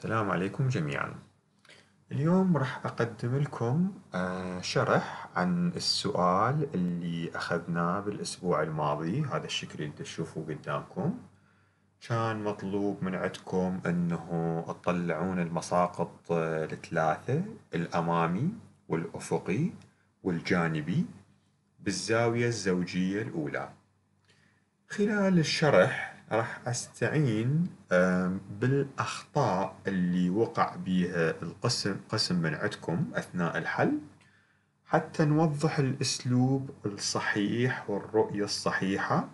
السلام عليكم جميعا اليوم راح أقدم لكم آه، شرح عن السؤال اللي أخذناه بالأسبوع الماضي هذا الشكل اللي تشوفوه قدامكم كان مطلوب من عندكم أنه تطلعون المساقط آه، الثلاثة الأمامي والأفقي والجانبي بالزاوية الزوجية الأولى خلال الشرح راح استعين بالاخطاء اللي وقع بيها القسم قسم من عدكم اثناء الحل حتى نوضح الاسلوب الصحيح والرؤية الصحيحة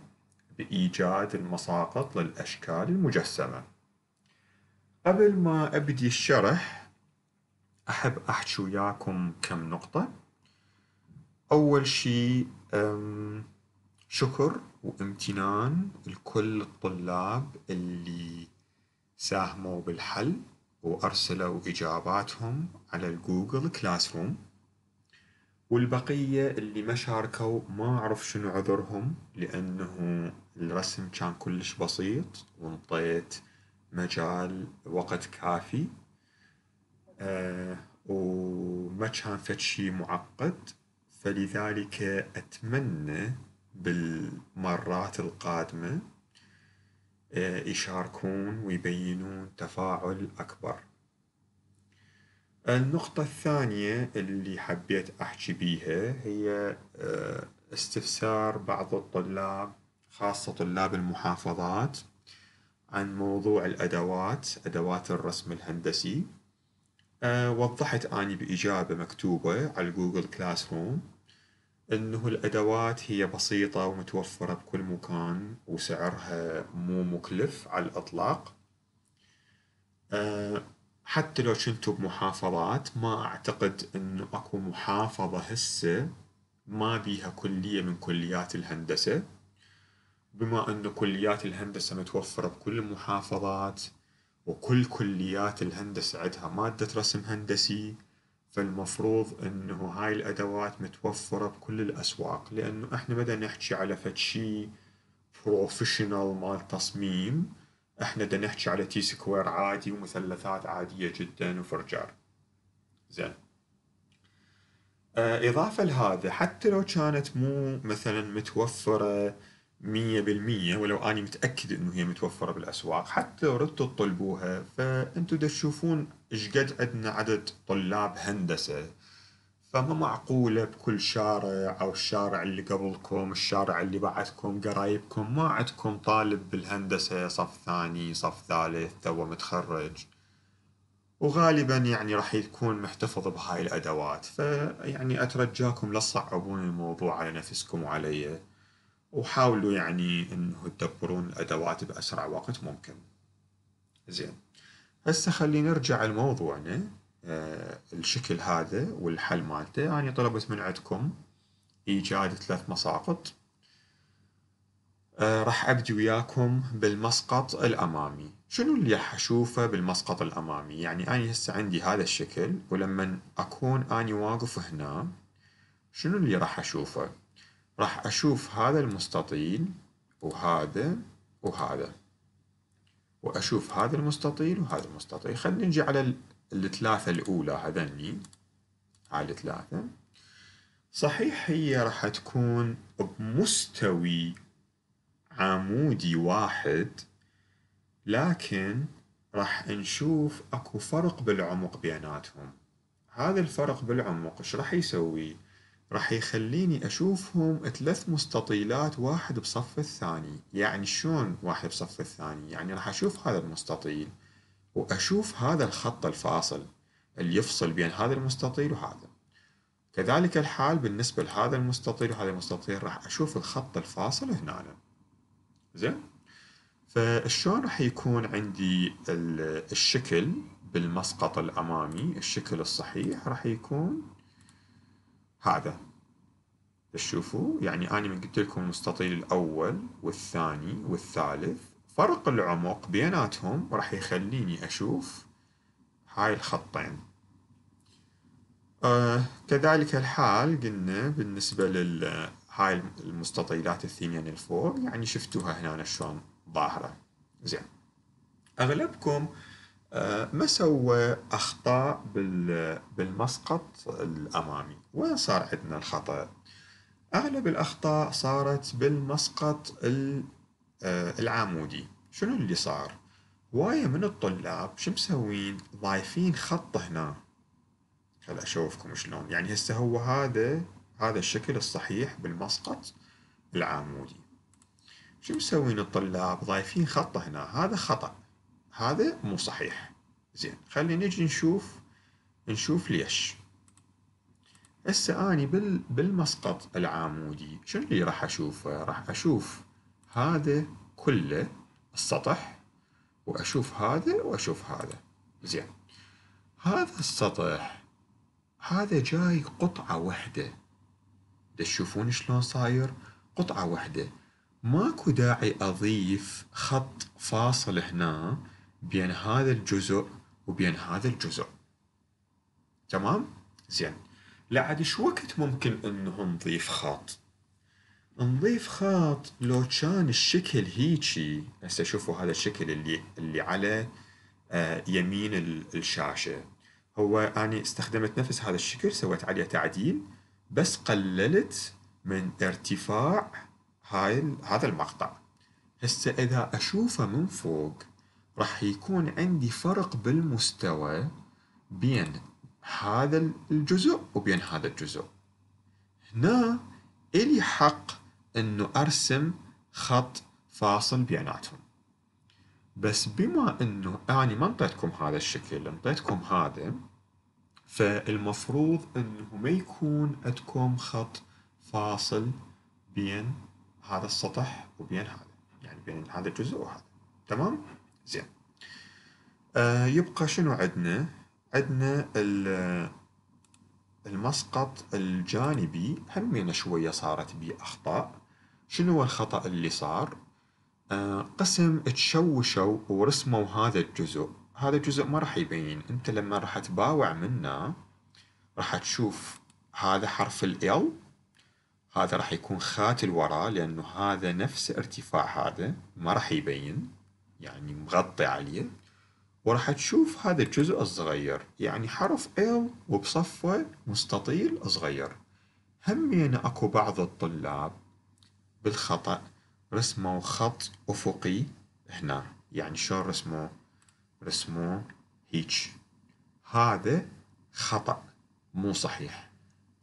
بايجاد المساقط للاشكال المجسمة قبل ما ابدي الشرح احب احجي وياكم كم نقطة اول شيء شكر وامتنان لكل الطلاب اللي ساهموا بالحل وأرسلوا إجاباتهم على الجوجل كلاس روم والبقية اللي ما شاركوا ما أعرف شنو عذرهم لأنه الرسم كان كلش بسيط وانطيت مجال وقت كافي أه وما كان فد شي معقد فلذلك أتمنى بالمرات القادمة آه، يشاركون ويبينون تفاعل أكبر النقطة الثانية اللي حبيت أحكي بيها هي آه، استفسار بعض الطلاب خاصة طلاب المحافظات عن موضوع الأدوات أدوات الرسم الهندسي آه، وضحت أني بإجابة مكتوبة على جوجل كلاس روم إنه الأدوات هي بسيطة ومتوفرة بكل مكان وسعرها مو مكلف على الإطلاق آه، حتى لو جنتوا بمحافظات ما أعتقد إنه أكو محافظة هسه ما بيها كلية من كليات الهندسة بما أنه كليات الهندسة متوفرة بكل المحافظات وكل كليات الهندسة عندها مادة رسم هندسي فالمفروض انه هاي الادوات متوفرة بكل الاسواق لانه احنا مدا نحكي على فتشي بروفيشنال مال تصميم احنا دا نحكي على تي سكوير عادي ومثلثات عادية جدا وفرجار زين آه، اضافة لهذا حتى لو كانت مو مثلا متوفرة مية بالمية ولو أنا متأكد أنه هي متوفرة بالأسواق حتى لو ردتوا تطلبوها فأنتوا تشوفون ايش قد عندنا عدد طلاب هندسة فما معقولة بكل شارع أو الشارع اللي قبلكم الشارع اللي بعدكم قرايبكم ما عندكم طالب بالهندسة صف ثاني صف ثالث تو متخرج وغالبا يعني راح يكون محتفظ بهاي الأدوات فيعني أترجاكم لا تصعبون الموضوع على نفسكم وعليه وحاولوا يعني انه تدبرون الادوات باسرع وقت ممكن زين هسه خلينا نرجع لموضوعنا آه الشكل هذا والحل مالته انا يعني طلبت من عندكم ايجاد ثلاث مساقط آه راح ابدي وياكم بالمسقط الامامي شنو اللي حشوفه بالمسقط الامامي يعني اني هسه عندي هذا الشكل ولما اكون اني واقف هنا شنو اللي راح اشوفه راح أشوف هذا المستطيل وهذا وهذا وأشوف هذا المستطيل وهذا المستطيل خلينا نجي على الثلاثة الأولى هذني على الثلاثة صحيح هي راح تكون بمستوي عمودي واحد لكن راح نشوف اكو فرق بالعمق بيناتهم هذا الفرق بالعمق ايش راح يسوي راح يخليني أشوفهم ثلاث مستطيلات واحد بصف الثاني يعني شلون واحد بصف الثاني يعني راح أشوف هذا المستطيل وأشوف هذا الخط الفاصل اللي يفصل بين هذا المستطيل وهذا كذلك الحال بالنسبة لهذا المستطيل وهذا المستطيل راح أشوف الخط الفاصل هنا زين فشلون راح يكون عندي الشكل بالمسقط الأمامي الشكل الصحيح راح يكون هذا تشوفوا يعني أنا من قلت لكم المستطيل الأول والثاني والثالث فرق العمق بيناتهم راح يخليني أشوف هاي الخطين آه كذلك الحال قلنا بالنسبة لل هاي المستطيلات الثنين الفوق يعني شفتوها هنا شلون ظاهرة زين أغلبكم آه آه، ما سوى أخطاء بالمسقط الأمامي وين صار عندنا الخطأ؟ أغلب الأخطاء صارت بالمسقط آه، العمودي شنو اللي صار؟ هواية من الطلاب شو مسوين؟ ضايفين خط هنا خل أشوفكم شلون يعني هسه هو هذا هذا الشكل الصحيح بالمسقط العمودي شو مسوين الطلاب؟ ضايفين خط هنا هذا خطأ هذا مو صحيح زين خلي نجي نشوف نشوف ليش هسه اني بال بالمسقط العامودي شنو اللي راح اشوفه راح اشوف هذا كله السطح واشوف هذا واشوف هذا زين هذا السطح هذا جاي قطعة واحدة تشوفون شلون صاير قطعة واحدة ماكو داعي اضيف خط فاصل هنا بين هذا الجزء وبين هذا الجزء تمام زين لعد شو وقت ممكن انه نضيف خط نضيف خط لو كان الشكل هيجي هسه شوفوا هذا الشكل اللي اللي على آه يمين الشاشه هو اني يعني استخدمت نفس هذا الشكل سويت عليه تعديل بس قللت من ارتفاع هاي هذا المقطع هسه اذا اشوفه من فوق راح يكون عندي فرق بالمستوى بين هذا الجزء وبين هذا الجزء هنا إلي حق أنه أرسم خط فاصل بيناتهم بس بما أنه أنا ما انطيتكم هذا الشكل انطيتكم هذا فالمفروض أنه ما يكون عندكم خط فاصل بين هذا السطح وبين هذا يعني بين هذا الجزء وهذا تمام؟ زين آه يبقى شنو عندنا عندنا المسقط الجانبي همينا شوية صارت بيه أخطاء شنو هو الخطأ اللي صار آه قسم تشوشوا ورسموا هذا الجزء هذا الجزء ما راح يبين انت لما راح تباوع منه راح تشوف هذا حرف ال هذا راح يكون خاتل وراه لأنه هذا نفس ارتفاع هذا ما راح يبين يعني مغطي عليه وراح تشوف هذا الجزء الصغير يعني حرف L وبصفه مستطيل صغير همين أكو بعض الطلاب بالخطأ رسموا خط أفقي هنا يعني شلون رسموه رسموه هيج هذا خطأ مو صحيح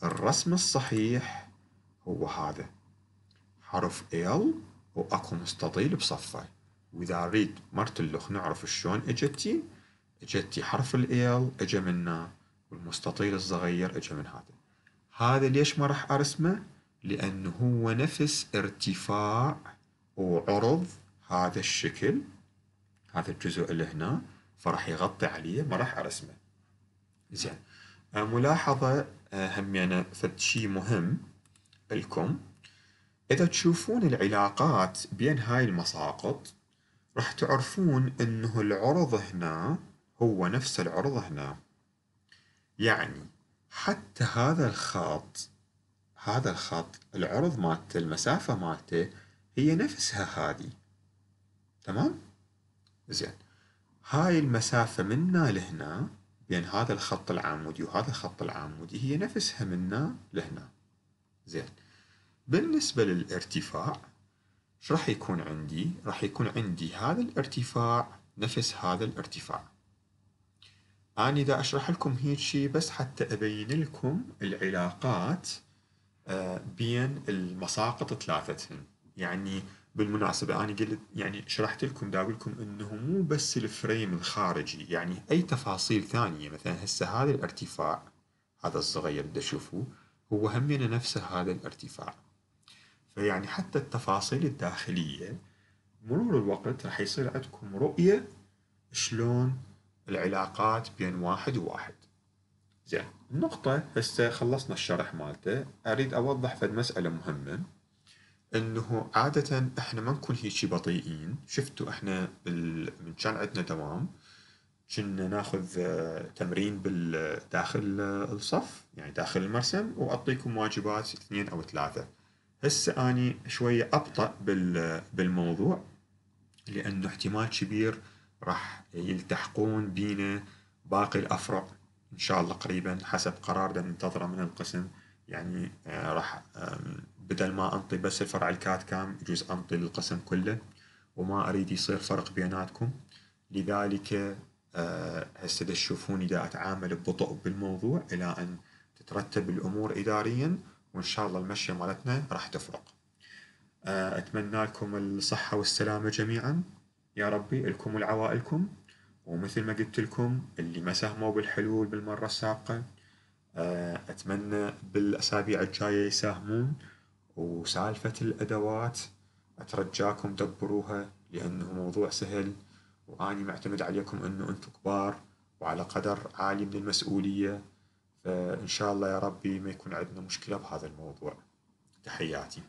الرسم الصحيح هو هذا حرف L وأكو مستطيل بصفه واذا اريد مرت اللخ نعرف شلون اجتي اجتي حرف ال اجى منا والمستطيل الصغير اجى من هذا هذا ليش ما راح ارسمه لانه هو نفس ارتفاع وعرض هذا الشكل هذا الجزء اللي هنا فراح يغطي عليه ما راح ارسمه زين آه، ملاحظة آه، همينة فد شيء مهم لكم إذا تشوفون العلاقات بين هاي المساقط راح تعرفون انه العرض هنا هو نفس العرض هنا يعني حتى هذا الخط هذا الخط العرض مالته المسافة مالته هي نفسها هذه تمام؟ زين هاي المسافة منا لهنا بين هذا الخط العمودي وهذا الخط العمودي هي نفسها منا لهنا زين بالنسبة للارتفاع راح يكون عندي راح يكون عندي هذا الارتفاع نفس هذا الارتفاع أنا إذا أشرح لكم هيك شيء بس حتى أبين لكم العلاقات آه، بين المساقط ثلاثتهم يعني بالمناسبة أنا قلت يعني شرحت لكم دا أقول لكم إنه مو بس الفريم الخارجي يعني أي تفاصيل ثانية مثلا هسه هذا الارتفاع هذا الصغير اللي أشوفه هو همينه نفسه هذا الارتفاع فيعني حتى التفاصيل الداخلية مرور الوقت راح يصير عندكم رؤية شلون العلاقات بين واحد وواحد زين النقطة هسه خلصنا الشرح مالته أريد أوضح فد مسألة مهمة انه عادة احنا ما نكون هيجي بطيئين شفتوا احنا بال... من كان عندنا دوام كنا ناخذ آه، تمرين بالداخل آه، الصف يعني داخل المرسم واعطيكم واجبات اثنين او ثلاثة هسه أني شوية أبطأ بالموضوع لأنه احتمال كبير راح يلتحقون بينا باقي الأفرع إن شاء الله قريبا حسب قرار دا ننتظره من القسم يعني آه، راح بدل ما أنطي بس الفرع الكات كام يجوز أنطي القسم كله وما أريد يصير فرق بيناتكم لذلك آه، هسه تشوفوني دا أتعامل ببطء بالموضوع إلى أن تترتب الأمور إدارياً وإن شاء الله المشية مالتنا راح تفرق آه، أتمنى لكم الصحة والسلامة جميعا يا ربي لكم ولعوائلكم ومثل ما قلت لكم اللي ما ساهموا بالحلول بالمرة السابقة آه، أتمنى بالأسابيع الجاية يساهمون وسالفة الأدوات أترجاكم دبروها لأنه موضوع سهل وأني معتمد عليكم أنه أنتم كبار وعلى قدر عالي من المسؤولية فإن شاء الله يا ربي ما يكون عندنا مشكلة بهذا الموضوع تحياتي